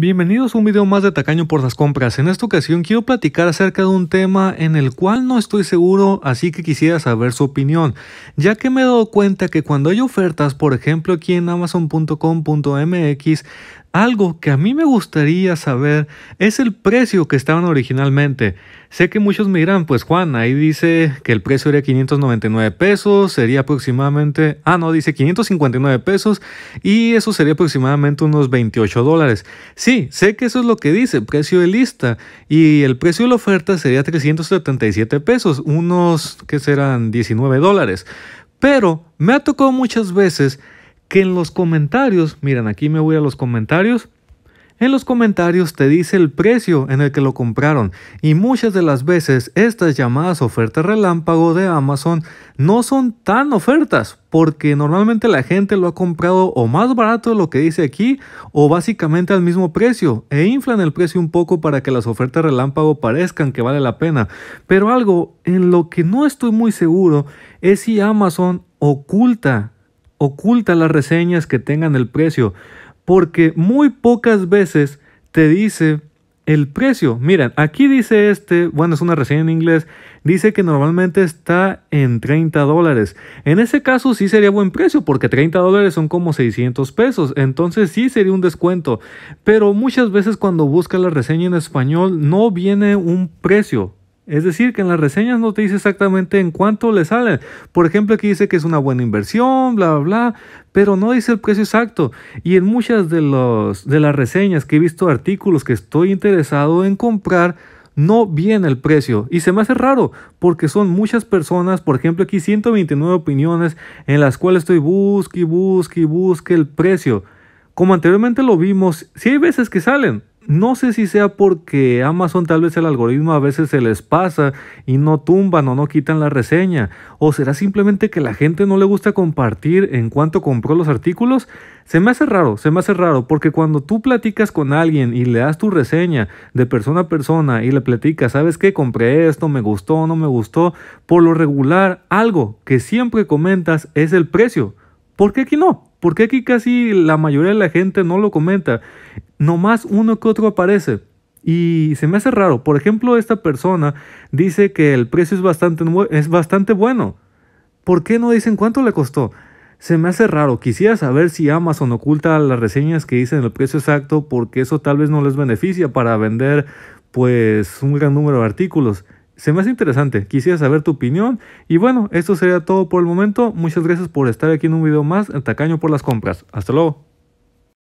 Bienvenidos a un video más de Tacaño por las compras. En esta ocasión quiero platicar acerca de un tema en el cual no estoy seguro, así que quisiera saber su opinión, ya que me he dado cuenta que cuando hay ofertas, por ejemplo aquí en amazon.com.mx, algo que a mí me gustaría saber es el precio que estaban originalmente. Sé que muchos me dirán, pues Juan, ahí dice que el precio era 599 pesos, sería aproximadamente, ah no, dice 559 pesos y eso sería aproximadamente unos 28 dólares. Sí, sé que eso es lo que dice, precio de lista y el precio de la oferta sería 377 pesos, unos que serán 19 dólares. Pero me ha tocado muchas veces que en los comentarios, miren, aquí me voy a los comentarios. En los comentarios te dice el precio en el que lo compraron y muchas de las veces estas llamadas ofertas relámpago de Amazon no son tan ofertas porque normalmente la gente lo ha comprado o más barato de lo que dice aquí o básicamente al mismo precio e inflan el precio un poco para que las ofertas relámpago parezcan que vale la pena. Pero algo en lo que no estoy muy seguro es si Amazon oculta oculta las reseñas que tengan el precio, porque muy pocas veces te dice el precio. Miren, aquí dice este, bueno, es una reseña en inglés, dice que normalmente está en 30 dólares. En ese caso sí sería buen precio, porque 30 dólares son como 600 pesos, entonces sí sería un descuento. Pero muchas veces cuando busca la reseña en español no viene un precio, es decir, que en las reseñas no te dice exactamente en cuánto le sale. Por ejemplo, aquí dice que es una buena inversión, bla, bla, pero no dice el precio exacto. Y en muchas de, los, de las reseñas que he visto, artículos que estoy interesado en comprar, no viene el precio. Y se me hace raro porque son muchas personas, por ejemplo aquí 129 opiniones en las cuales estoy busque busque busque el precio. Como anteriormente lo vimos, sí hay veces que salen, no sé si sea porque Amazon tal vez el algoritmo a veces se les pasa y no tumban o no quitan la reseña, o será simplemente que la gente no le gusta compartir en cuanto compró los artículos. Se me hace raro, se me hace raro, porque cuando tú platicas con alguien y le das tu reseña de persona a persona y le platicas, ¿sabes qué? Compré esto, me gustó, no me gustó, por lo regular algo que siempre comentas es el precio. ¿Por qué aquí no? Porque aquí casi la mayoría de la gente no lo comenta. Nomás uno que otro aparece. Y se me hace raro. Por ejemplo, esta persona dice que el precio es bastante, es bastante bueno. ¿Por qué no dicen cuánto le costó? Se me hace raro. Quisiera saber si Amazon oculta las reseñas que dicen el precio exacto porque eso tal vez no les beneficia para vender pues un gran número de artículos se me hace interesante, quisiera saber tu opinión. Y bueno, esto sería todo por el momento. Muchas gracias por estar aquí en un video más. tacaño por las compras. Hasta luego.